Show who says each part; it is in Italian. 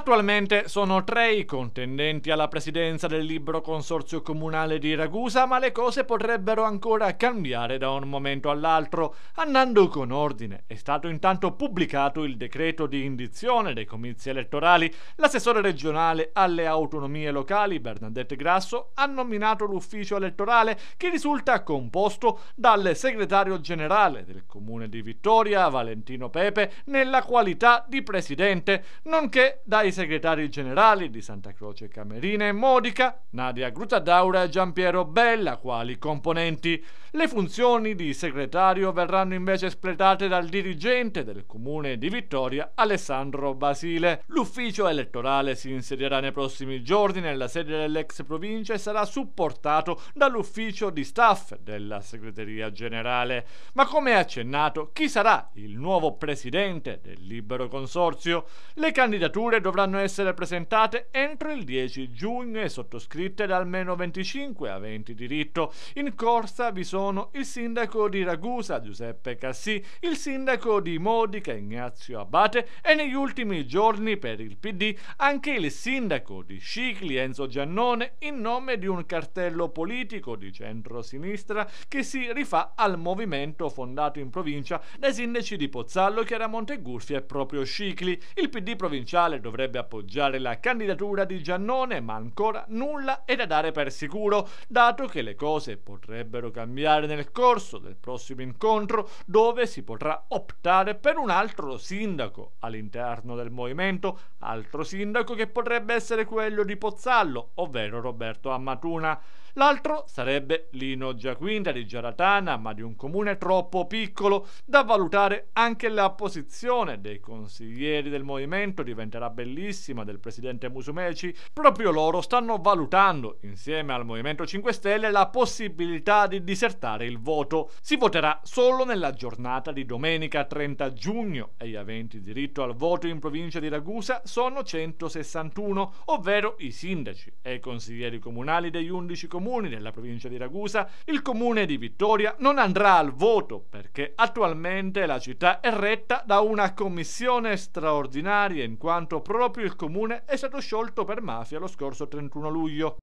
Speaker 1: Attualmente sono tre i contendenti alla presidenza del libro consorzio comunale di Ragusa, ma le cose potrebbero ancora cambiare da un momento all'altro. Andando con ordine, è stato intanto pubblicato il decreto di indizione dei comizi elettorali. L'assessore regionale alle autonomie locali, Bernadette Grasso, ha nominato l'ufficio elettorale che risulta composto dal segretario generale del comune di Vittoria, Valentino Pepe, nella qualità di presidente, nonché dai segretari generali di Santa Croce Camerina e Modica, Nadia Grutadaura e Giampiero Bella, quali componenti. Le funzioni di segretario verranno invece espletate dal dirigente del comune di Vittoria, Alessandro Basile. L'ufficio elettorale si insedierà nei prossimi giorni nella sede dell'ex provincia e sarà supportato dall'ufficio di staff della segreteria generale. Ma come accennato, chi sarà il nuovo presidente del libero consorzio? Le candidature dovranno dovranno essere presentate entro il 10 giugno e sottoscritte da almeno 25 aventi diritto. In corsa vi sono il sindaco di Ragusa Giuseppe Cassì, il sindaco di Modica Ignazio Abate e negli ultimi giorni per il PD anche il sindaco di Scicli Enzo Giannone in nome di un cartello politico di centro-sinistra che si rifà al movimento fondato in provincia dai sindaci di Pozzallo, Chiaramonte Gurfi e proprio Scicli. Il PD provinciale dovrebbe dovrebbe appoggiare la candidatura di Giannone, ma ancora nulla è da dare per sicuro, dato che le cose potrebbero cambiare nel corso del prossimo incontro, dove si potrà optare per un altro sindaco all'interno del movimento, altro sindaco che potrebbe essere quello di Pozzallo, ovvero Roberto Ammatuna. L'altro sarebbe Lino Giaquinta di Giaratana, ma di un comune troppo piccolo da valutare anche la posizione dei consiglieri del movimento diventerà bellissima nobilissima del presidente Musumeci, proprio loro stanno valutando, insieme al Movimento 5 Stelle, la possibilità di disertare il voto. Si voterà solo nella giornata di domenica 30 giugno e gli aventi diritto al voto in provincia di Ragusa sono 161, ovvero i sindaci e i consiglieri comunali degli 11 comuni della provincia di Ragusa. Il comune di Vittoria non andrà al voto che attualmente la città è retta da una commissione straordinaria in quanto proprio il comune è stato sciolto per mafia lo scorso 31 luglio.